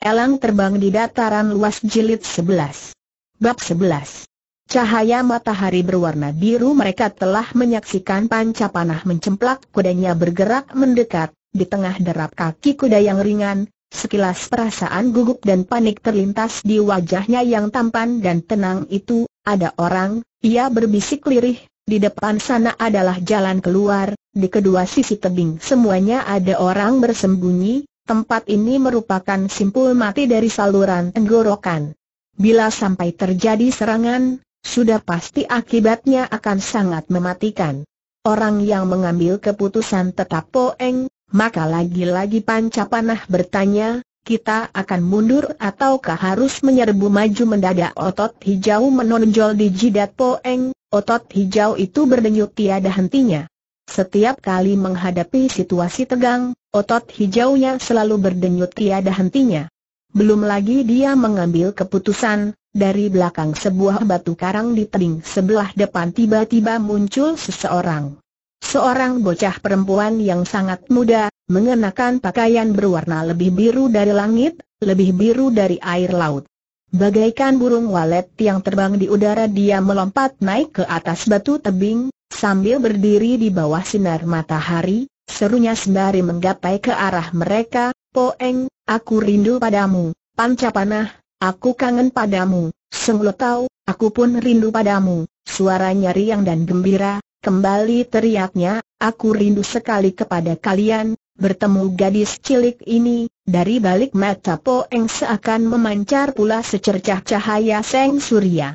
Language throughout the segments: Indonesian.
Elang terbang di dataran luas jilid 11. Bab 11. Cahaya matahari berwarna biru mereka telah menyaksikan panca panah mencemplak kudanya bergerak mendekat, di tengah derap kaki kuda yang ringan, sekilas perasaan gugup dan panik terlintas di wajahnya yang tampan dan tenang itu, ada orang, ia berbisik lirih, di depan sana adalah jalan keluar, di kedua sisi tebing semuanya ada orang bersembunyi, Tempat ini merupakan simpul mati dari saluran tenggorokan. Bila sampai terjadi serangan, sudah pasti akibatnya akan sangat mematikan. Orang yang mengambil keputusan tetap poeng, maka lagi-lagi pancapanah bertanya, kita akan mundur ataukah harus menyerbu maju mendadak otot hijau menonjol di jidat Poeng, otot hijau itu berdenyut tiada hentinya. Setiap kali menghadapi situasi tegang, otot hijaunya selalu berdenyut tiada hentinya. Belum lagi dia mengambil keputusan, dari belakang sebuah batu karang di tebing sebelah depan tiba-tiba muncul seseorang. Seorang bocah perempuan yang sangat muda, mengenakan pakaian berwarna lebih biru dari langit, lebih biru dari air laut. Bagaikan burung walet yang terbang di udara dia melompat naik ke atas batu tebing, Sambil berdiri di bawah sinar matahari, serunya sembari menggapai ke arah mereka, Poeng, aku rindu padamu, Panca Panah, aku kangen padamu, Sengletau, aku pun rindu padamu, suaranya riang dan gembira, kembali teriaknya, aku rindu sekali kepada kalian, bertemu gadis cilik ini, dari balik mata Poeng seakan memancar pula secercah cahaya seng surya.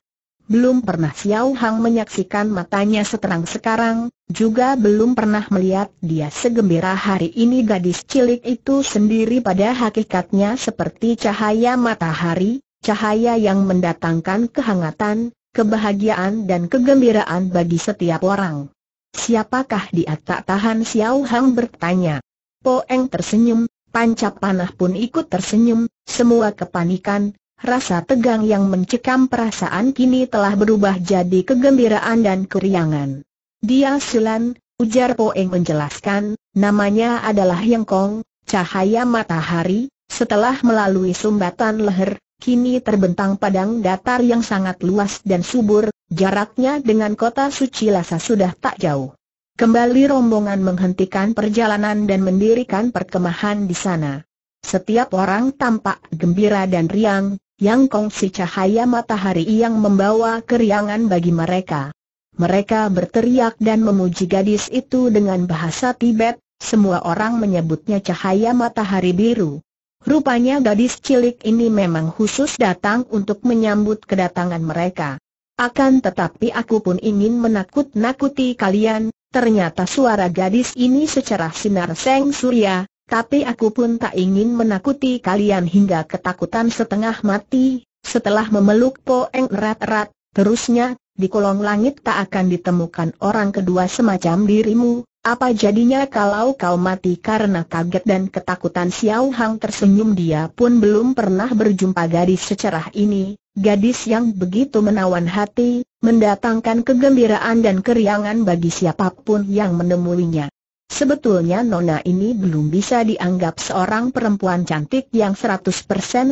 Belum pernah Xiao Hang menyaksikan matanya seterang sekarang, juga belum pernah melihat dia segembira hari ini gadis cilik itu sendiri pada hakikatnya seperti cahaya matahari, cahaya yang mendatangkan kehangatan, kebahagiaan dan kegembiraan bagi setiap orang. Siapakah dia tak tahan Xiao Hang bertanya. Poeng tersenyum, panca panah pun ikut tersenyum, semua kepanikan, rasa tegang yang mencekam perasaan kini telah berubah jadi kegembiraan dan keriangan. Dia Sulan, ujar Poeng menjelaskan, namanya adalah Yengkong, cahaya matahari, setelah melalui sumbatan leher, kini terbentang padang datar yang sangat luas dan subur, jaraknya dengan kota suci Lhasa sudah tak jauh. Kembali rombongan menghentikan perjalanan dan mendirikan perkemahan di sana. Setiap orang tampak gembira dan riang, yang Kongsi cahaya matahari yang membawa keriangan bagi mereka. Mereka berteriak dan memuji gadis itu dengan bahasa Tibet, semua orang menyebutnya cahaya matahari biru. Rupanya gadis cilik ini memang khusus datang untuk menyambut kedatangan mereka. Akan tetapi aku pun ingin menakut-nakuti kalian, ternyata suara gadis ini secara sinar seng surya, tapi aku pun tak ingin menakuti kalian hingga ketakutan setengah mati. Setelah memeluk Poeng erat-erat, terusnya, di kolong langit tak akan ditemukan orang kedua semacam dirimu, apa jadinya kalau kau mati karena kaget dan ketakutan Xiao Hang tersenyum dia pun belum pernah berjumpa gadis secerah ini, gadis yang begitu menawan hati, mendatangkan kegembiraan dan keriangan bagi siapapun yang menemuinya. Sebetulnya Nona ini belum bisa dianggap seorang perempuan cantik yang 100%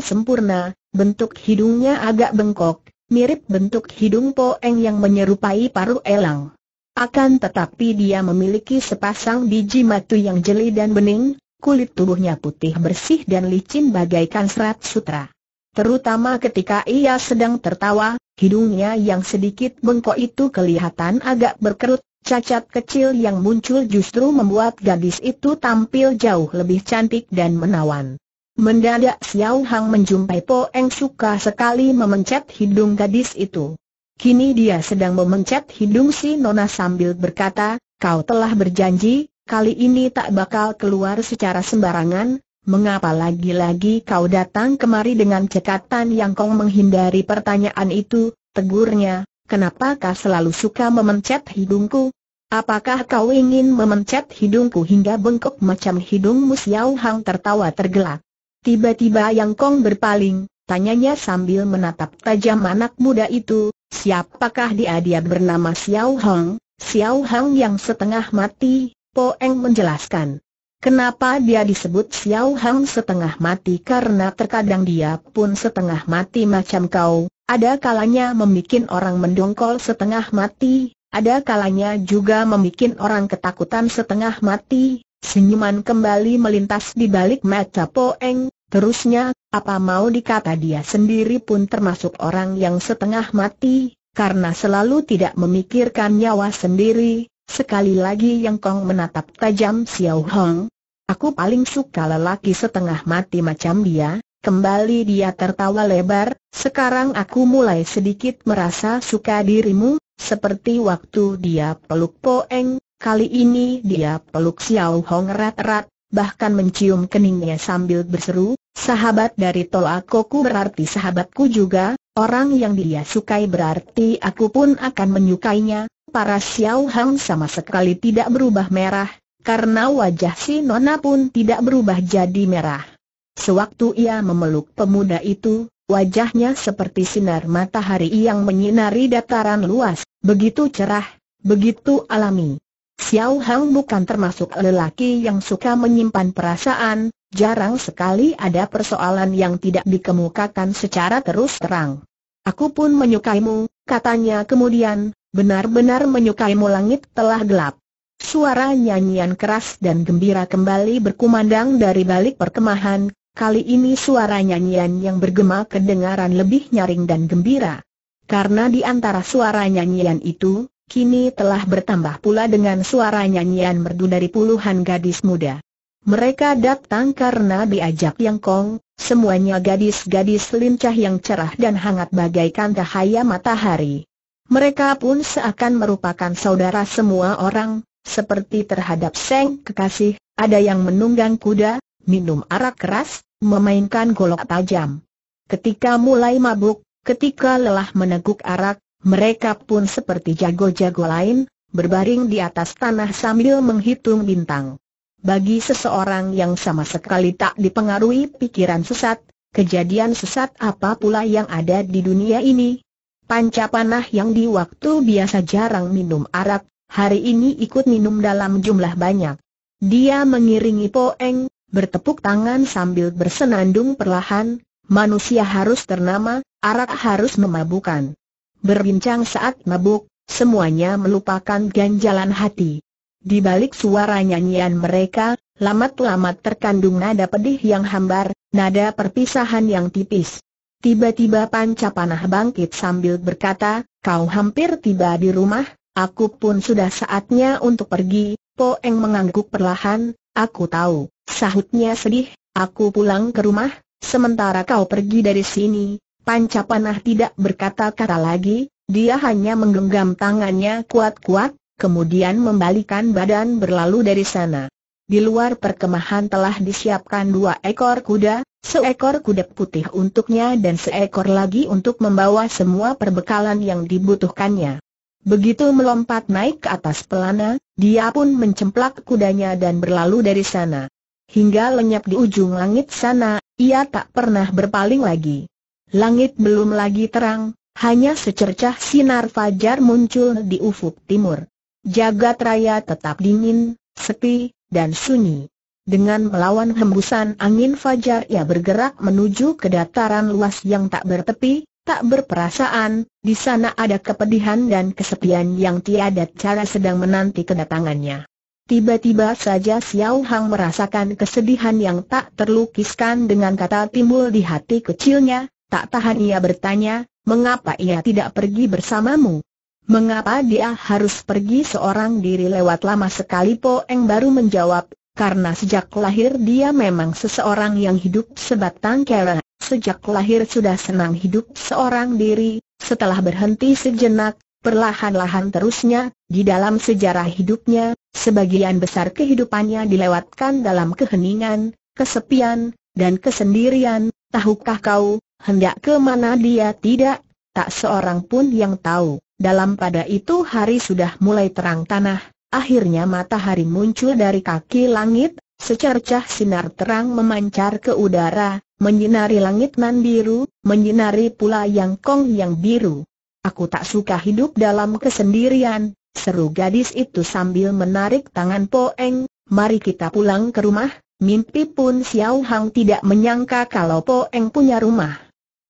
sempurna, bentuk hidungnya agak bengkok, mirip bentuk hidung Poeng yang menyerupai paru elang. Akan tetapi dia memiliki sepasang biji matu yang jeli dan bening, kulit tubuhnya putih bersih dan licin bagaikan serat sutra. Terutama ketika ia sedang tertawa, hidungnya yang sedikit bengkok itu kelihatan agak berkerut, Cacat kecil yang muncul justru membuat gadis itu tampil jauh lebih cantik dan menawan. Mendadak Xiao Hang menjumpai Po Eng suka sekali memencet hidung gadis itu. Kini dia sedang memencet hidung si Nona sambil berkata, kau telah berjanji, kali ini tak bakal keluar secara sembarangan, mengapa lagi-lagi kau datang kemari dengan cekatan yang kong menghindari pertanyaan itu, tegurnya, kenapa kau selalu suka memencet hidungku, Apakah kau ingin memencet hidungku hingga bengkok macam hidung Xiao Hang tertawa tergelak. Tiba-tiba Yang Kong berpaling, tanyanya sambil menatap tajam anak muda itu, siapakah dia dia bernama Xiao Hang? Xiao Hang yang setengah mati, Po Eng menjelaskan. Kenapa dia disebut Xiao Hang setengah mati karena terkadang dia pun setengah mati macam kau, ada kalanya membuat orang mendongkol setengah mati, ada kalanya juga membuat orang ketakutan setengah mati, senyuman kembali melintas di balik mata Poeng, terusnya, apa mau dikata dia sendiri pun termasuk orang yang setengah mati, karena selalu tidak memikirkan nyawa sendiri, sekali lagi Yang Kong menatap tajam Xiao Hong. Aku paling suka lelaki setengah mati macam dia, kembali dia tertawa lebar, sekarang aku mulai sedikit merasa suka dirimu, seperti waktu dia peluk Poeng, kali ini dia peluk Xiao Hong rat-rat, bahkan mencium keningnya sambil berseru, sahabat dari Tolakoku berarti sahabatku juga, orang yang dia sukai berarti aku pun akan menyukainya. Para Xiao Hong sama sekali tidak berubah merah, karena wajah si Nona pun tidak berubah jadi merah. Sewaktu ia memeluk pemuda itu, wajahnya seperti sinar matahari yang menyinari dataran luas, begitu cerah, begitu alami. Xiao Hang bukan termasuk lelaki yang suka menyimpan perasaan, jarang sekali ada persoalan yang tidak dikemukakan secara terus terang. Aku pun menyukaimu, katanya kemudian, benar-benar menyukaimu langit telah gelap. Suara nyanyian keras dan gembira kembali berkumandang dari balik perkemahan, Kali ini suara nyanyian yang bergema kedengaran lebih nyaring dan gembira. Karena di antara suara nyanyian itu, kini telah bertambah pula dengan suara nyanyian merdu dari puluhan gadis muda. Mereka datang karena diajak yang kong, semuanya gadis-gadis lincah yang cerah dan hangat bagaikan cahaya matahari. Mereka pun seakan merupakan saudara semua orang, seperti terhadap Seng Kekasih, ada yang menunggang kuda, minum arak keras, memainkan golok tajam. Ketika mulai mabuk, ketika lelah meneguk arak, mereka pun seperti jago-jago lain, berbaring di atas tanah sambil menghitung bintang. Bagi seseorang yang sama sekali tak dipengaruhi pikiran sesat, kejadian sesat apa pula yang ada di dunia ini? Panca panah yang di waktu biasa jarang minum arak, hari ini ikut minum dalam jumlah banyak. Dia mengiringi Poeng, bertepuk tangan sambil bersenandung perlahan, manusia harus ternama, arak harus memabukan. Berbincang saat mabuk, semuanya melupakan ganjalan hati. Di balik suara nyanyian mereka, lamat-lamat terkandung nada pedih yang hambar, nada perpisahan yang tipis. Tiba-tiba Panca panah bangkit sambil berkata, kau hampir tiba di rumah, aku pun sudah saatnya untuk pergi, Poeng mengangguk perlahan, Aku tahu, sahutnya sedih, aku pulang ke rumah, sementara kau pergi dari sini. Panca panah tidak berkata-kata lagi, dia hanya menggenggam tangannya kuat-kuat, kemudian membalikan badan berlalu dari sana. Di luar perkemahan telah disiapkan dua ekor kuda, seekor kuda putih untuknya dan seekor lagi untuk membawa semua perbekalan yang dibutuhkannya. Begitu melompat naik ke atas pelana, dia pun mencemplak kudanya dan berlalu dari sana. Hingga lenyap di ujung langit sana, ia tak pernah berpaling lagi. Langit belum lagi terang, hanya secercah sinar fajar muncul di ufuk timur. Jagat raya tetap dingin, sepi, dan sunyi. Dengan melawan hembusan angin fajar ia bergerak menuju ke dataran luas yang tak bertepi, tak berperasaan, di sana ada kepedihan dan kesepian yang tiada cara sedang menanti kedatangannya. Tiba-tiba saja Xiao Hang merasakan kesedihan yang tak terlukiskan dengan kata timbul di hati kecilnya, tak tahan ia bertanya, mengapa ia tidak pergi bersamamu? Mengapa dia harus pergi seorang diri lewat lama sekali Po Eng baru menjawab, karena sejak lahir dia memang seseorang yang hidup sebatang kara. Sejak lahir sudah senang hidup seorang diri, setelah berhenti sejenak, perlahan-lahan terusnya, di dalam sejarah hidupnya, sebagian besar kehidupannya dilewatkan dalam keheningan, kesepian, dan kesendirian, tahukah kau, hendak ke mana dia tidak, tak seorang pun yang tahu. Dalam pada itu hari sudah mulai terang tanah, Akhirnya matahari muncul dari kaki langit, secercah sinar terang memancar ke udara, menyinari langit nan biru, menyinari pula yang kong yang biru. Aku tak suka hidup dalam kesendirian, seru gadis itu sambil menarik tangan Poeng, mari kita pulang ke rumah, mimpi pun Xiao Hang tidak menyangka kalau Poeng punya rumah.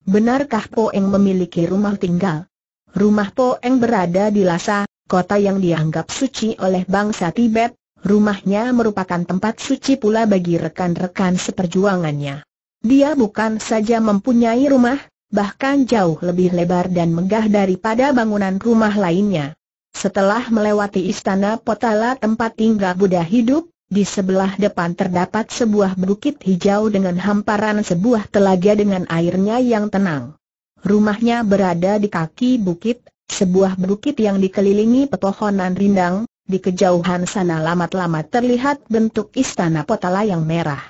Benarkah Poeng memiliki rumah tinggal? Rumah Poeng berada di Lasa, kota yang dianggap suci oleh bangsa Tibet, rumahnya merupakan tempat suci pula bagi rekan-rekan seperjuangannya. Dia bukan saja mempunyai rumah, bahkan jauh lebih lebar dan megah daripada bangunan rumah lainnya. Setelah melewati istana Potala tempat tinggal Buddha hidup, di sebelah depan terdapat sebuah bukit hijau dengan hamparan sebuah telaga dengan airnya yang tenang. Rumahnya berada di kaki bukit sebuah bukit yang dikelilingi pepohonan rindang, di kejauhan sana lamat-lamat terlihat bentuk istana potala yang merah.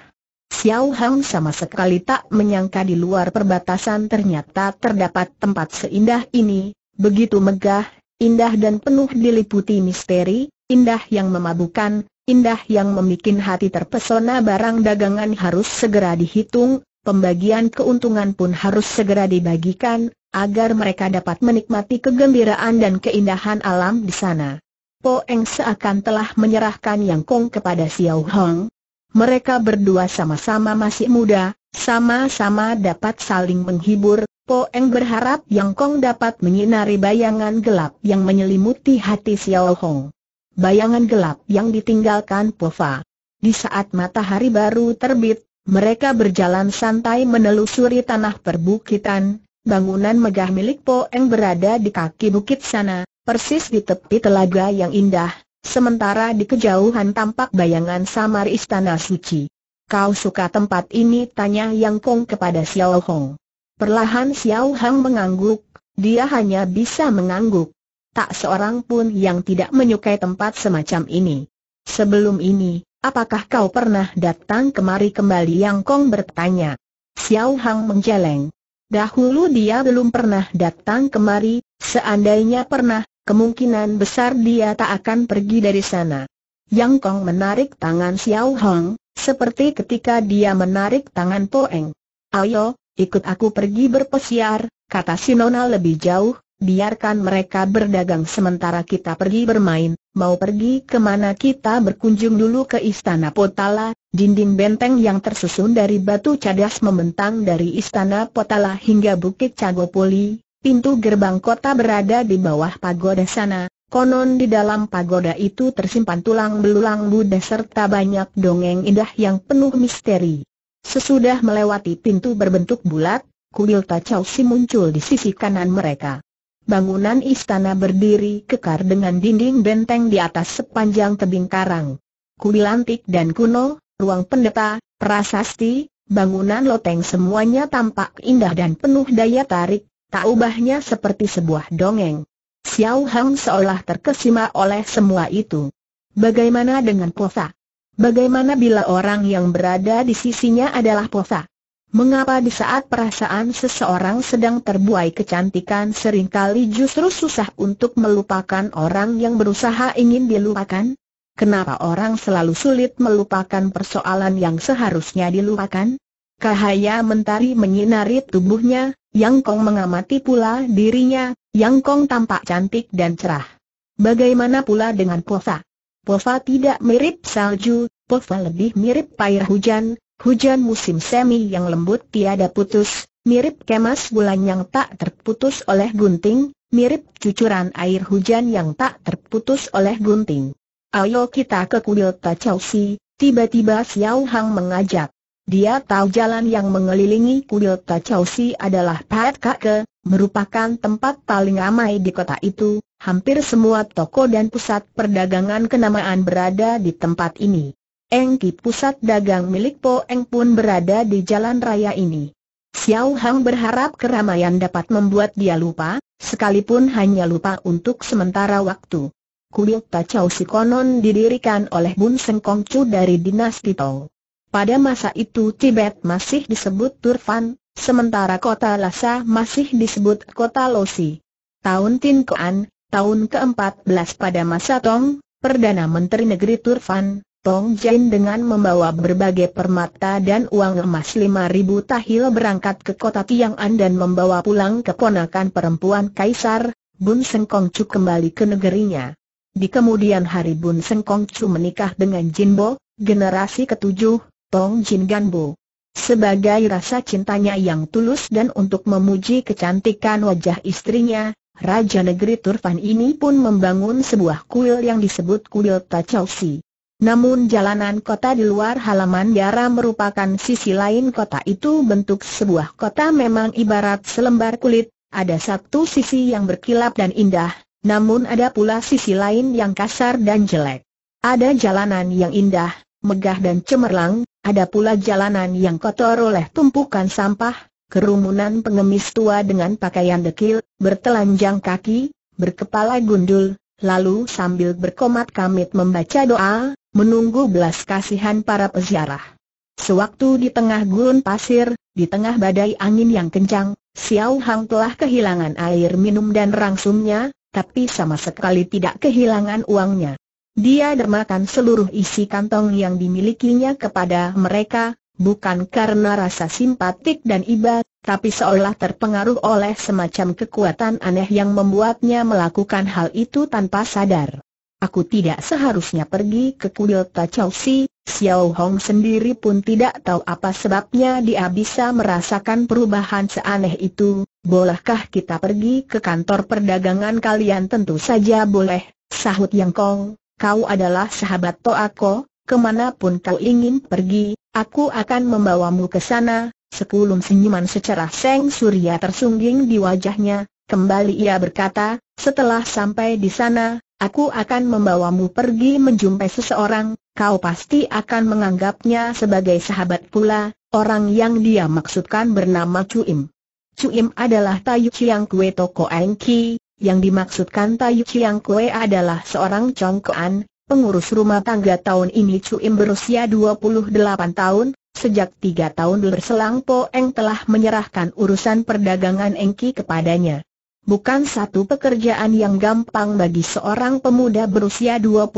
Xiao Hang sama sekali tak menyangka di luar perbatasan ternyata terdapat tempat seindah ini, begitu megah, indah dan penuh diliputi misteri, indah yang memabukan, indah yang membuat hati terpesona barang dagangan harus segera dihitung, pembagian keuntungan pun harus segera dibagikan, agar mereka dapat menikmati kegembiraan dan keindahan alam di sana. Po Eng seakan telah menyerahkan Yang Kong kepada Xiao Hong. Mereka berdua sama-sama masih muda, sama-sama dapat saling menghibur, Po Eng berharap Yang Kong dapat menyinari bayangan gelap yang menyelimuti hati Xiao Hong. Bayangan gelap yang ditinggalkan Po Fa. Di saat matahari baru terbit, mereka berjalan santai menelusuri tanah perbukitan, Bangunan megah milik Po Poeng berada di kaki bukit sana, persis di tepi telaga yang indah, sementara di kejauhan tampak bayangan samar istana suci. Kau suka tempat ini? Tanya Yang Kong kepada Xiao Hong. Perlahan Xiao Hong mengangguk, dia hanya bisa mengangguk. Tak seorang pun yang tidak menyukai tempat semacam ini. Sebelum ini, apakah kau pernah datang kemari kembali? Yang Kong bertanya. Xiao Hang menjeleng. Dahulu dia belum pernah datang kemari, seandainya pernah, kemungkinan besar dia tak akan pergi dari sana. Yang Kong menarik tangan Xiao Hong, seperti ketika dia menarik tangan Poeng. Ayo, ikut aku pergi berpesiar, kata Sinona lebih jauh, biarkan mereka berdagang sementara kita pergi bermain, mau pergi kemana kita berkunjung dulu ke Istana Potala, Dinding benteng yang tersusun dari batu cadas membentang dari istana Potala hingga Bukit Cagopoli, pintu gerbang kota berada di bawah pagoda sana, konon di dalam pagoda itu tersimpan tulang belulang Buddha serta banyak dongeng indah yang penuh misteri. Sesudah melewati pintu berbentuk bulat, kuil Tachau Si muncul di sisi kanan mereka. Bangunan istana berdiri kekar dengan dinding benteng di atas sepanjang tebing karang. Kuil antik dan kuno, ruang pendeta, prasasti, bangunan loteng semuanya tampak indah dan penuh daya tarik, tak ubahnya seperti sebuah dongeng. Xiao Hang seolah terkesima oleh semua itu. Bagaimana dengan Posa? Bagaimana bila orang yang berada di sisinya adalah Posa? Mengapa di saat perasaan seseorang sedang terbuai kecantikan seringkali justru susah untuk melupakan orang yang berusaha ingin dilupakan? Kenapa orang selalu sulit melupakan persoalan yang seharusnya dilupakan? Cahaya mentari menyinari tubuhnya, Yang Kong mengamati pula dirinya, Yang Kong tampak cantik dan cerah. Bagaimana pula dengan Pofa? Pofa tidak mirip salju, Pofa lebih mirip air hujan, hujan musim semi yang lembut tiada putus, mirip kemas bulan yang tak terputus oleh gunting, mirip cucuran air hujan yang tak terputus oleh gunting. Ayo kita ke kuil Ta Si. tiba-tiba Xiao Hang mengajak. Dia tahu jalan yang mengelilingi kuil Ta Si adalah Pat Kake, merupakan tempat paling ramai di kota itu, hampir semua toko dan pusat perdagangan kenamaan berada di tempat ini. Engki pusat dagang milik Po Eng pun berada di jalan raya ini. Xiao Hang berharap keramaian dapat membuat dia lupa, sekalipun hanya lupa untuk sementara waktu kuil Tachau Si konon didirikan oleh Bun Seng Chu dari dinasti Tong. Pada masa itu Tibet masih disebut Turfan, sementara kota Lhasa masih disebut kota Losi. Tahun Tin Koan, tahun ke-14 pada masa Tong, Perdana Menteri Negeri Turfan, Tong Jain dengan membawa berbagai permata dan uang emas 5.000 tahil berangkat ke kota Tiang'an dan membawa pulang keponakan perempuan Kaisar, Bun Kong Chu kembali ke negerinya. Di kemudian hari Bun Seng Kong Chu menikah dengan Jin Bo, generasi ketujuh, Tong Jin Gan Bo. Sebagai rasa cintanya yang tulus dan untuk memuji kecantikan wajah istrinya, Raja Negeri Turfan ini pun membangun sebuah kuil yang disebut Kuil Tachausi. Namun jalanan kota di luar halaman Yara merupakan sisi lain kota itu bentuk sebuah kota memang ibarat selembar kulit, ada satu sisi yang berkilap dan indah, namun ada pula sisi lain yang kasar dan jelek. Ada jalanan yang indah, megah dan cemerlang, ada pula jalanan yang kotor oleh tumpukan sampah, kerumunan pengemis tua dengan pakaian dekil, bertelanjang kaki, berkepala gundul, lalu sambil berkomat kamit membaca doa, menunggu belas kasihan para peziarah. Sewaktu di tengah gurun pasir, di tengah badai angin yang kencang, Xiao Hang telah kehilangan air minum dan rangsumnya, tapi sama sekali tidak kehilangan uangnya. Dia dermakan seluruh isi kantong yang dimilikinya kepada mereka, bukan karena rasa simpatik dan iba, tapi seolah terpengaruh oleh semacam kekuatan aneh yang membuatnya melakukan hal itu tanpa sadar. Aku tidak seharusnya pergi ke kuil Tachausi, Xiao Hong sendiri pun tidak tahu apa sebabnya dia bisa merasakan perubahan seaneh itu, bolehkah kita pergi ke kantor perdagangan kalian tentu saja boleh, sahut Yang Kong, kau adalah sahabat Toako, kemanapun kau ingin pergi, aku akan membawamu ke sana, sekulum senyuman secara seng surya tersungging di wajahnya, kembali ia berkata, setelah sampai di sana, Aku akan membawamu pergi menjumpai seseorang, kau pasti akan menganggapnya sebagai sahabat pula, orang yang dia maksudkan bernama Cuim. Cuim adalah Tayu Chiang Kue Toko Ki, yang dimaksudkan Tayu Chiang Kue adalah seorang Kuan, pengurus rumah tangga tahun ini Cuim berusia 28 tahun, sejak 3 tahun berselang Po Eng telah menyerahkan urusan perdagangan Ki kepadanya bukan satu pekerjaan yang gampang bagi seorang pemuda berusia 25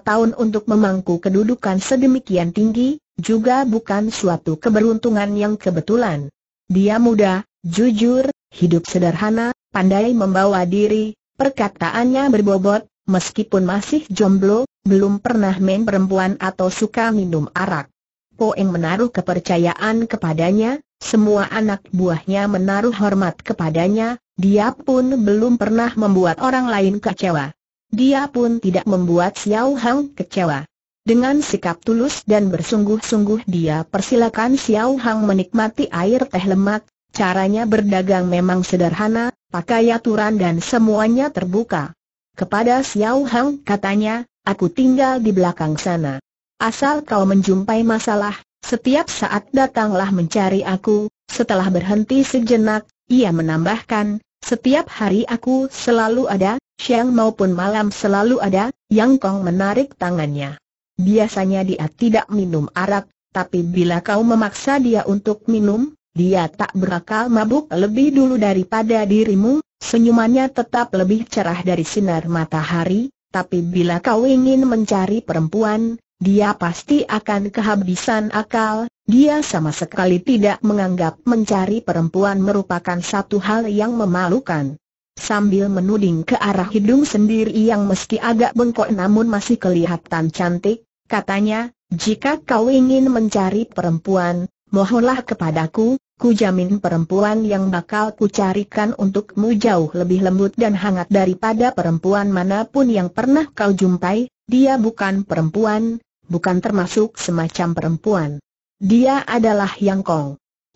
tahun untuk memangku kedudukan sedemikian tinggi, juga bukan suatu keberuntungan yang kebetulan. Dia muda, jujur, hidup sederhana, pandai membawa diri, perkataannya berbobot, meskipun masih jomblo, belum pernah main perempuan atau suka minum arak. Poeng menaruh kepercayaan kepadanya, semua anak buahnya menaruh hormat kepadanya, dia pun belum pernah membuat orang lain kecewa. Dia pun tidak membuat Xiao Hang kecewa. Dengan sikap tulus dan bersungguh-sungguh dia persilakan Xiao Hang menikmati air teh lemak, caranya berdagang memang sederhana, pakai aturan dan semuanya terbuka. Kepada Xiao Hang katanya, aku tinggal di belakang sana. Asal kau menjumpai masalah, setiap saat datanglah mencari aku, setelah berhenti sejenak, ia menambahkan, setiap hari aku selalu ada, siang maupun malam selalu ada, Yang Kong menarik tangannya. Biasanya dia tidak minum arak, tapi bila kau memaksa dia untuk minum, dia tak berakal mabuk lebih dulu daripada dirimu, senyumannya tetap lebih cerah dari sinar matahari, tapi bila kau ingin mencari perempuan, dia pasti akan kehabisan akal, dia sama sekali tidak menganggap mencari perempuan merupakan satu hal yang memalukan. Sambil menuding ke arah hidung sendiri yang meski agak bengkok namun masih kelihatan cantik, katanya, jika kau ingin mencari perempuan, mohonlah kepadaku, ku jamin perempuan yang bakal ku carikan untukmu jauh lebih lembut dan hangat daripada perempuan manapun yang pernah kau jumpai, dia bukan perempuan, bukan termasuk semacam perempuan. Dia adalah Yang Kong.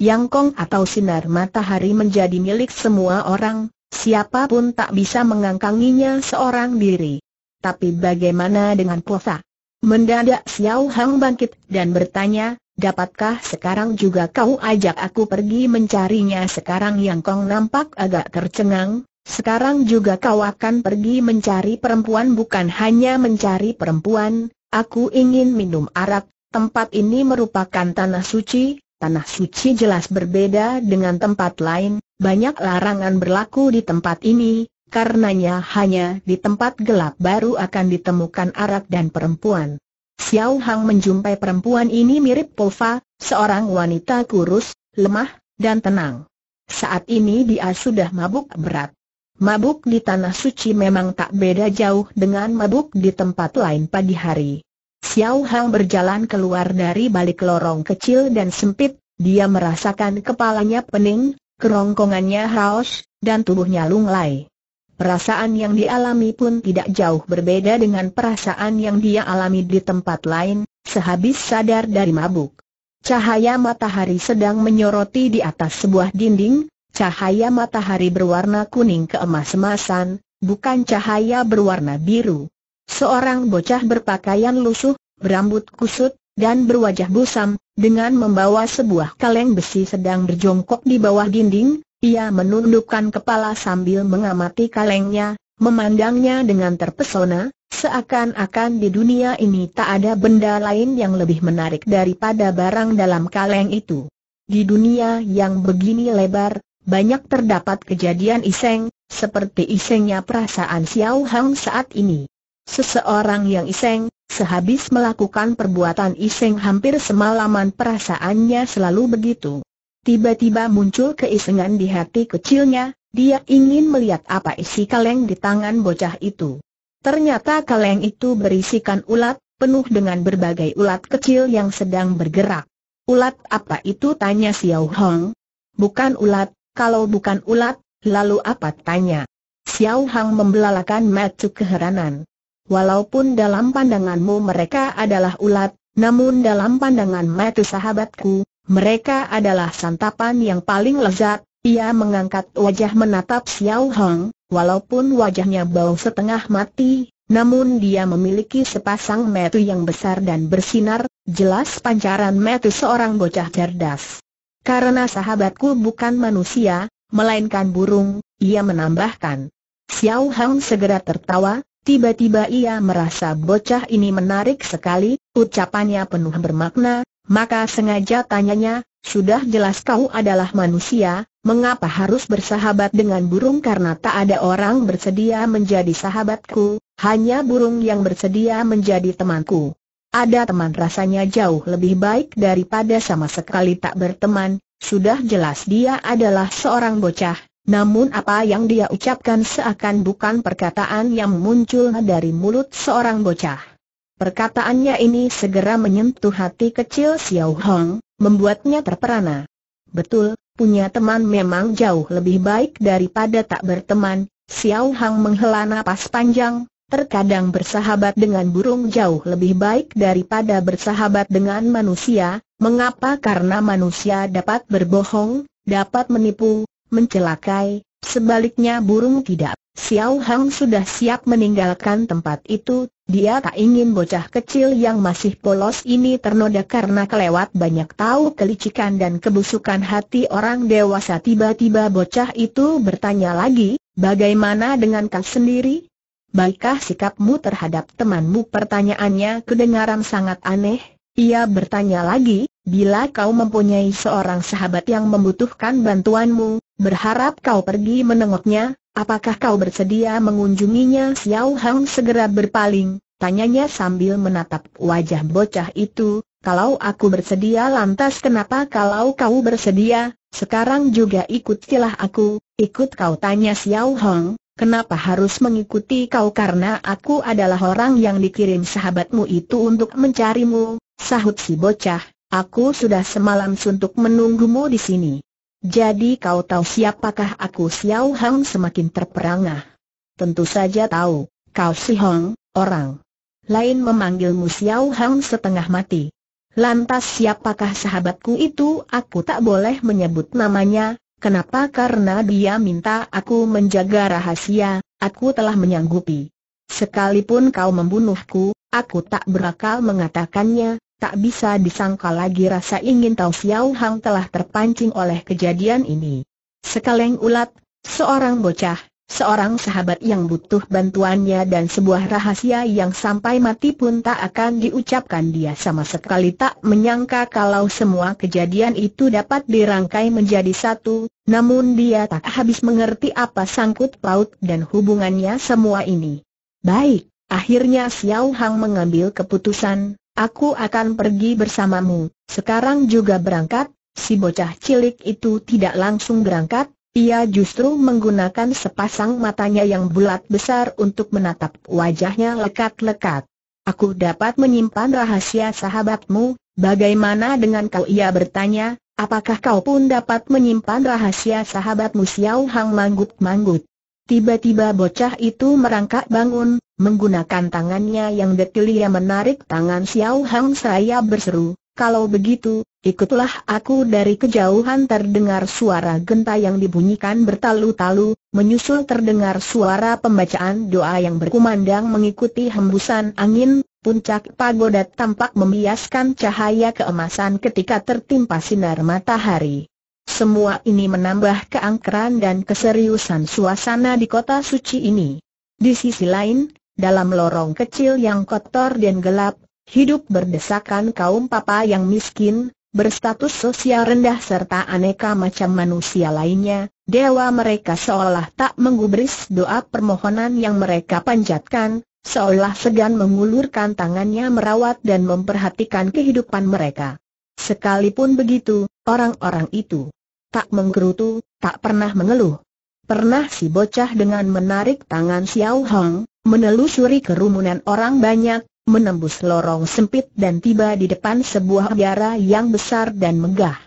Yang Kong atau sinar matahari menjadi milik semua orang, siapapun tak bisa mengangkanginya seorang diri. Tapi bagaimana dengan Posa? Mendadak Xiao Hang bangkit dan bertanya, dapatkah sekarang juga kau ajak aku pergi mencarinya sekarang Yang Kong nampak agak tercengang, sekarang juga kau akan pergi mencari perempuan bukan hanya mencari perempuan, aku ingin minum arak, Tempat ini merupakan tanah suci, tanah suci jelas berbeda dengan tempat lain, banyak larangan berlaku di tempat ini, karenanya hanya di tempat gelap baru akan ditemukan arak dan perempuan. Xiao Hang menjumpai perempuan ini mirip Pova, seorang wanita kurus, lemah, dan tenang. Saat ini dia sudah mabuk berat. Mabuk di tanah suci memang tak beda jauh dengan mabuk di tempat lain pagi hari. Xiao Hang berjalan keluar dari balik lorong kecil dan sempit, dia merasakan kepalanya pening, kerongkongannya haus, dan tubuhnya lunglai. Perasaan yang dialami pun tidak jauh berbeda dengan perasaan yang dia alami di tempat lain, sehabis sadar dari mabuk. Cahaya matahari sedang menyoroti di atas sebuah dinding, cahaya matahari berwarna kuning keemas-emasan, bukan cahaya berwarna biru. Seorang bocah berpakaian lusuh, berambut kusut, dan berwajah busam, dengan membawa sebuah kaleng besi sedang berjongkok di bawah dinding, ia menundukkan kepala sambil mengamati kalengnya, memandangnya dengan terpesona, seakan-akan di dunia ini tak ada benda lain yang lebih menarik daripada barang dalam kaleng itu. Di dunia yang begini lebar, banyak terdapat kejadian iseng, seperti isengnya perasaan Xiao Hang saat ini. Seseorang yang iseng, sehabis melakukan perbuatan iseng hampir semalaman perasaannya selalu begitu. Tiba-tiba muncul keisengan di hati kecilnya, dia ingin melihat apa isi kaleng di tangan bocah itu. Ternyata kaleng itu berisikan ulat, penuh dengan berbagai ulat kecil yang sedang bergerak. Ulat apa itu tanya Xiao Hong? Bukan ulat, kalau bukan ulat, lalu apa tanya? Xiao Hong membelalakan mata keheranan. Walaupun dalam pandanganmu mereka adalah ulat, namun dalam pandangan metu sahabatku, mereka adalah santapan yang paling lezat. Ia mengangkat wajah menatap Xiao Hong, walaupun wajahnya bau setengah mati, namun dia memiliki sepasang metu yang besar dan bersinar, jelas pancaran metu seorang bocah cerdas. Karena sahabatku bukan manusia, melainkan burung, ia menambahkan. Xiao Hong segera tertawa, Tiba-tiba ia merasa bocah ini menarik sekali, ucapannya penuh bermakna, maka sengaja tanyanya, sudah jelas kau adalah manusia, mengapa harus bersahabat dengan burung karena tak ada orang bersedia menjadi sahabatku, hanya burung yang bersedia menjadi temanku. Ada teman rasanya jauh lebih baik daripada sama sekali tak berteman, sudah jelas dia adalah seorang bocah, namun apa yang dia ucapkan seakan bukan perkataan yang muncul dari mulut seorang bocah. Perkataannya ini segera menyentuh hati kecil Xiao Hong, membuatnya terperana. Betul, punya teman memang jauh lebih baik daripada tak berteman, Xiao Hong menghela napas panjang, terkadang bersahabat dengan burung jauh lebih baik daripada bersahabat dengan manusia, mengapa karena manusia dapat berbohong, dapat menipu, mencelakai, sebaliknya burung tidak. Xiao Hang sudah siap meninggalkan tempat itu, dia tak ingin bocah kecil yang masih polos ini ternoda karena kelewat banyak tahu kelicikan dan kebusukan hati orang dewasa tiba-tiba bocah itu bertanya lagi, bagaimana dengan kau sendiri? Baikkah sikapmu terhadap temanmu? Pertanyaannya kedengaran sangat aneh, ia bertanya lagi, bila kau mempunyai seorang sahabat yang membutuhkan bantuanmu, Berharap kau pergi menengoknya, apakah kau bersedia mengunjunginya? Xiao Hang segera berpaling, tanyanya sambil menatap wajah bocah itu, kalau aku bersedia lantas kenapa kalau kau bersedia, sekarang juga ikut silah aku, ikut kau tanya Xiao Hang, Kenapa harus mengikuti kau karena aku adalah orang yang dikirim sahabatmu itu untuk mencarimu, sahut si bocah, aku sudah semalam suntuk menunggumu di sini. Jadi kau tahu siapakah aku Xiao Hang semakin terperangah. Tentu saja tahu, kau si Hong, orang. Lain memanggilmu Xiao Hang setengah mati. Lantas siapakah sahabatku itu aku tak boleh menyebut namanya, kenapa karena dia minta aku menjaga rahasia, aku telah menyanggupi. Sekalipun kau membunuhku, aku tak berakal mengatakannya, Tak bisa disangka lagi rasa ingin tahu Xiao Hang telah terpancing oleh kejadian ini. Sekaleng ulat, seorang bocah, seorang sahabat yang butuh bantuannya dan sebuah rahasia yang sampai mati pun tak akan diucapkan dia sama sekali tak menyangka kalau semua kejadian itu dapat dirangkai menjadi satu, namun dia tak habis mengerti apa sangkut paut dan hubungannya semua ini. Baik, akhirnya Xiao Hang mengambil keputusan, Aku akan pergi bersamamu. Sekarang juga berangkat. Si bocah cilik itu tidak langsung berangkat, ia justru menggunakan sepasang matanya yang bulat besar untuk menatap wajahnya lekat-lekat. Aku dapat menyimpan rahasia sahabatmu, bagaimana dengan kau ia bertanya, apakah kau pun dapat menyimpan rahasia sahabatmu Xiao Hang manggut-manggut? Tiba-tiba bocah itu merangkak bangun, menggunakan tangannya yang detil ia menarik tangan Xiao Hang saya berseru, kalau begitu, ikutlah aku dari kejauhan terdengar suara genta yang dibunyikan bertalu-talu, menyusul terdengar suara pembacaan doa yang berkumandang mengikuti hembusan angin, puncak pagoda tampak membiaskan cahaya keemasan ketika tertimpa sinar matahari. Semua ini menambah keangkeran dan keseriusan suasana di kota suci ini. Di sisi lain, dalam lorong kecil yang kotor dan gelap, hidup berdesakan kaum papa yang miskin, berstatus sosial rendah serta aneka macam manusia lainnya, dewa mereka seolah tak menggubris doa permohonan yang mereka panjatkan, seolah segan mengulurkan tangannya merawat dan memperhatikan kehidupan mereka. Sekalipun begitu, orang-orang itu tak menggerutu, tak pernah mengeluh. Pernah si bocah dengan menarik tangan Xiao Hong, menelusuri kerumunan orang banyak, menembus lorong sempit dan tiba di depan sebuah biara yang besar dan megah.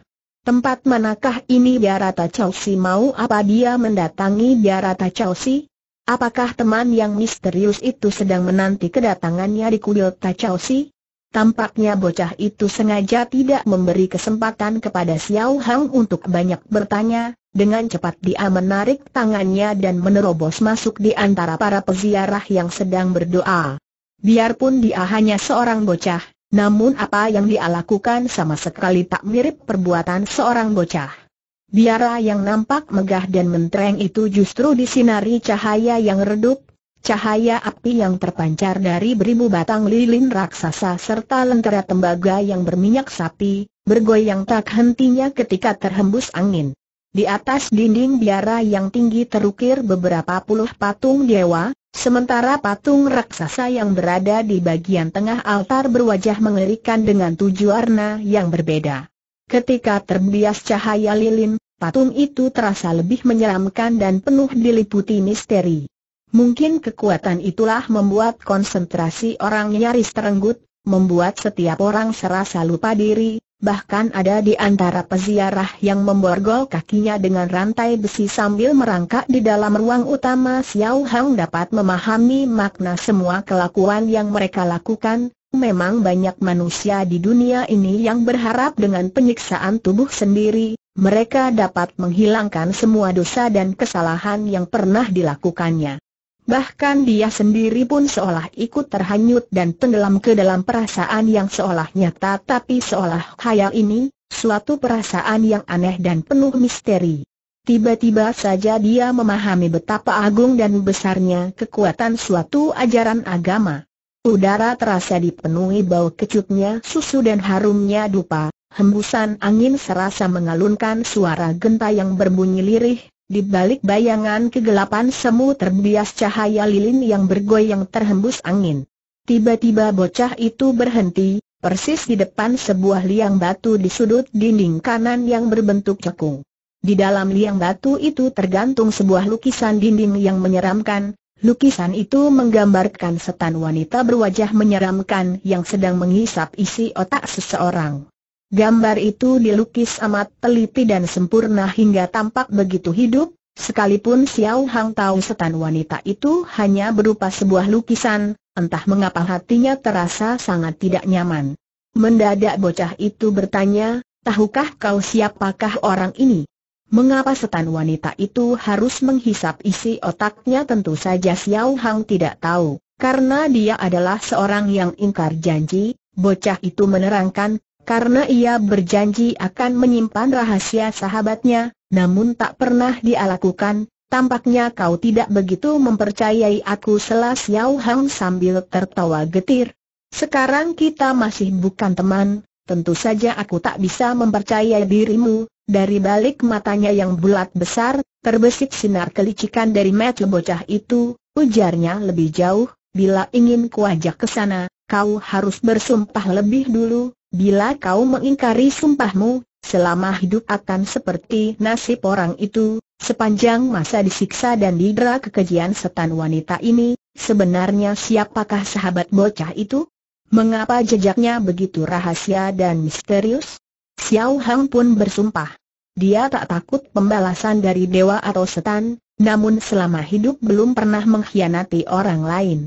Tempat manakah ini biara si mau apa dia mendatangi biara si? Apakah teman yang misterius itu sedang menanti kedatangannya di kuil si? Tampaknya bocah itu sengaja tidak memberi kesempatan kepada Xiao Hang untuk banyak bertanya, dengan cepat dia menarik tangannya dan menerobos masuk di antara para peziarah yang sedang berdoa. Biarpun dia hanya seorang bocah, namun apa yang dia lakukan sama sekali tak mirip perbuatan seorang bocah. Biara yang nampak megah dan mentereng itu justru disinari cahaya yang redup, Cahaya api yang terpancar dari beribu batang lilin raksasa serta lentera tembaga yang berminyak sapi, bergoyang tak hentinya ketika terhembus angin. Di atas dinding biara yang tinggi terukir beberapa puluh patung dewa, sementara patung raksasa yang berada di bagian tengah altar berwajah mengerikan dengan tujuh warna yang berbeda. Ketika terbias cahaya lilin, patung itu terasa lebih menyeramkan dan penuh diliputi misteri. Mungkin kekuatan itulah membuat konsentrasi orang nyaris terenggut, membuat setiap orang serasa lupa diri, bahkan ada di antara peziarah yang memborgol kakinya dengan rantai besi sambil merangkak di dalam ruang utama Xiao Hang dapat memahami makna semua kelakuan yang mereka lakukan, Memang banyak manusia di dunia ini yang berharap dengan penyiksaan tubuh sendiri, mereka dapat menghilangkan semua dosa dan kesalahan yang pernah dilakukannya. Bahkan dia sendiri pun seolah ikut terhanyut dan tenggelam ke dalam perasaan yang seolah nyata tapi seolah khayal ini, suatu perasaan yang aneh dan penuh misteri. Tiba-tiba saja dia memahami betapa agung dan besarnya kekuatan suatu ajaran agama. Udara terasa dipenuhi bau kecutnya susu dan harumnya dupa, hembusan angin serasa mengalunkan suara genta yang berbunyi lirih, di balik bayangan kegelapan semu terbias cahaya lilin yang bergoyang terhembus angin. Tiba-tiba bocah itu berhenti, persis di depan sebuah liang batu di sudut dinding kanan yang berbentuk cekung. Di dalam liang batu itu tergantung sebuah lukisan dinding yang menyeramkan, lukisan itu menggambarkan setan wanita berwajah menyeramkan yang sedang menghisap isi otak seseorang. Gambar itu dilukis amat teliti dan sempurna hingga tampak begitu hidup, sekalipun Xiao Hang tahu setan wanita itu hanya berupa sebuah lukisan, entah mengapa hatinya terasa sangat tidak nyaman. Mendadak bocah itu bertanya, tahukah kau siapakah orang ini? Mengapa setan wanita itu harus menghisap isi otaknya tentu saja Xiao Hang tidak tahu, karena dia adalah seorang yang ingkar janji, Bocah itu menerangkan, karena ia berjanji akan menyimpan rahasia sahabatnya, namun tak pernah dia lakukan, tampaknya kau tidak begitu mempercayai aku selas Yao Hang sambil tertawa getir. Sekarang kita masih bukan teman, tentu saja aku tak bisa mempercayai dirimu, dari balik matanya yang bulat besar, terbesit sinar kelicikan dari mata bocah itu, ujarnya lebih jauh, bila ingin kuajak ke sana, kau harus bersumpah lebih dulu, bila kau mengingkari sumpahmu, selama hidup akan seperti nasib orang itu, sepanjang masa disiksa dan didera kekejian setan wanita ini, sebenarnya siapakah sahabat bocah itu? Mengapa jejaknya begitu rahasia dan misterius? Xiao Hang pun bersumpah. Dia tak takut pembalasan dari dewa atau setan, namun selama hidup belum pernah mengkhianati orang lain.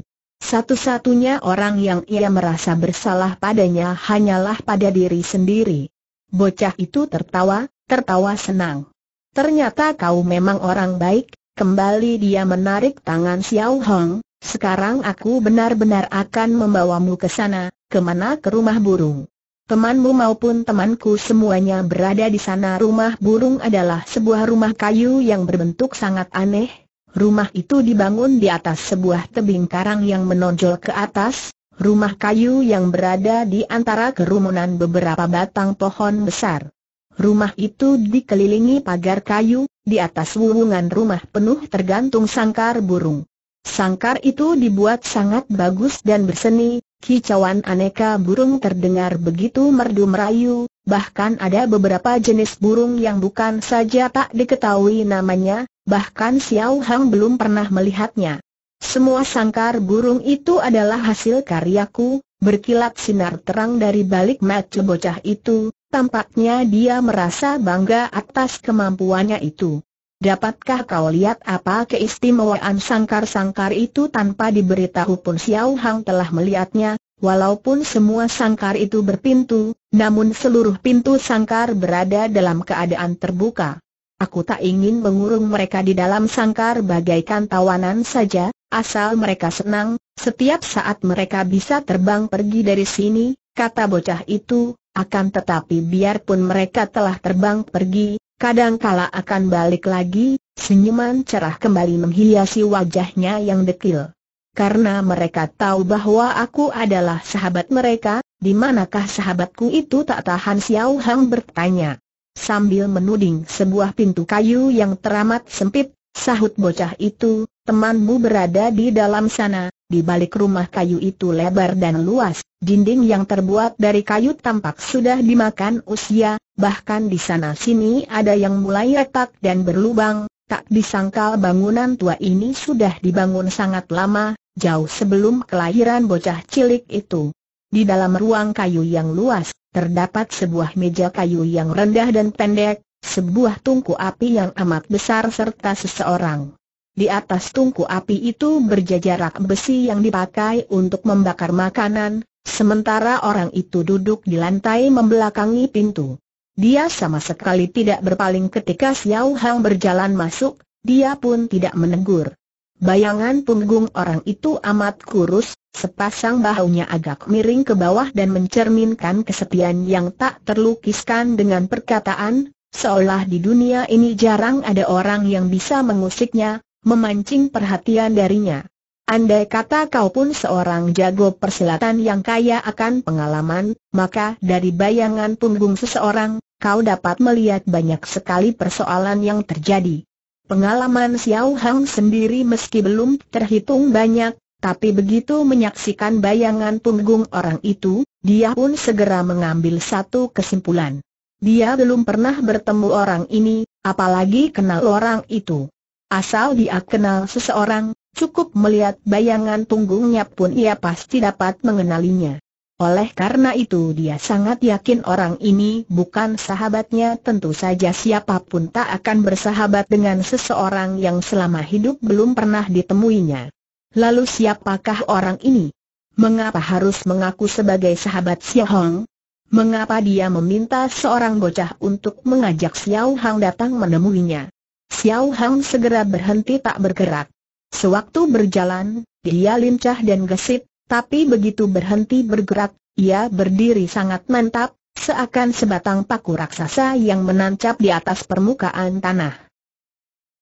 Satu-satunya orang yang ia merasa bersalah padanya hanyalah pada diri sendiri. Bocah itu tertawa, tertawa senang. Ternyata kau memang orang baik, kembali dia menarik tangan Xiao Hong, sekarang aku benar-benar akan membawamu ke sana, kemana ke rumah burung. Temanmu maupun temanku semuanya berada di sana rumah burung adalah sebuah rumah kayu yang berbentuk sangat aneh, Rumah itu dibangun di atas sebuah tebing karang yang menonjol ke atas, rumah kayu yang berada di antara kerumunan beberapa batang pohon besar. Rumah itu dikelilingi pagar kayu, di atas wuwungan rumah penuh tergantung sangkar burung. Sangkar itu dibuat sangat bagus dan berseni, kicauan aneka burung terdengar begitu merdu merayu, bahkan ada beberapa jenis burung yang bukan saja tak diketahui namanya, bahkan Xiao Hang belum pernah melihatnya. Semua sangkar burung itu adalah hasil karyaku, berkilat sinar terang dari balik mata bocah itu, tampaknya dia merasa bangga atas kemampuannya itu. Dapatkah kau lihat apa keistimewaan sangkar-sangkar itu tanpa diberitahu pun Xiao Hang telah melihatnya, Walaupun semua sangkar itu berpintu, namun seluruh pintu sangkar berada dalam keadaan terbuka. Aku tak ingin mengurung mereka di dalam sangkar bagaikan tawanan saja, asal mereka senang, setiap saat mereka bisa terbang pergi dari sini, kata bocah itu, akan tetapi biarpun mereka telah terbang pergi, kadangkala akan balik lagi, senyuman cerah kembali menghiasi wajahnya yang dekil karena mereka tahu bahwa aku adalah sahabat mereka, di manakah sahabatku itu tak tahan Xiao Hang bertanya. Sambil menuding sebuah pintu kayu yang teramat sempit, sahut bocah itu, temanmu berada di dalam sana, di balik rumah kayu itu lebar dan luas, dinding yang terbuat dari kayu tampak sudah dimakan usia, bahkan di sana sini ada yang mulai retak dan berlubang, tak disangkal bangunan tua ini sudah dibangun sangat lama, jauh sebelum kelahiran bocah cilik itu. Di dalam ruang kayu yang luas, terdapat sebuah meja kayu yang rendah dan pendek, sebuah tungku api yang amat besar serta seseorang. Di atas tungku api itu berjajarak besi yang dipakai untuk membakar makanan, sementara orang itu duduk di lantai membelakangi pintu. Dia sama sekali tidak berpaling ketika Xiao Hang berjalan masuk, dia pun tidak menegur. Bayangan punggung orang itu amat kurus, sepasang bahunya agak miring ke bawah dan mencerminkan kesepian yang tak terlukiskan dengan perkataan, seolah di dunia ini jarang ada orang yang bisa mengusiknya, memancing perhatian darinya. Andai kata kau pun seorang jago persilatan yang kaya akan pengalaman, maka dari bayangan punggung seseorang, kau dapat melihat banyak sekali persoalan yang terjadi. Pengalaman Xiao Hang sendiri meski belum terhitung banyak, tapi begitu menyaksikan bayangan punggung orang itu, dia pun segera mengambil satu kesimpulan. Dia belum pernah bertemu orang ini, apalagi kenal orang itu. Asal dia kenal seseorang, cukup melihat bayangan punggungnya pun ia pasti dapat mengenalinya. Oleh karena itu dia sangat yakin orang ini bukan sahabatnya tentu saja siapapun tak akan bersahabat dengan seseorang yang selama hidup belum pernah ditemuinya. Lalu siapakah orang ini? Mengapa harus mengaku sebagai sahabat Xiao Hong? Mengapa dia meminta seorang bocah untuk mengajak Xiao Hang datang menemuinya? Xiao Hang segera berhenti tak bergerak. Sewaktu berjalan, dia lincah dan gesit, tapi begitu berhenti bergerak, ia berdiri sangat mantap, seakan sebatang paku raksasa yang menancap di atas permukaan tanah.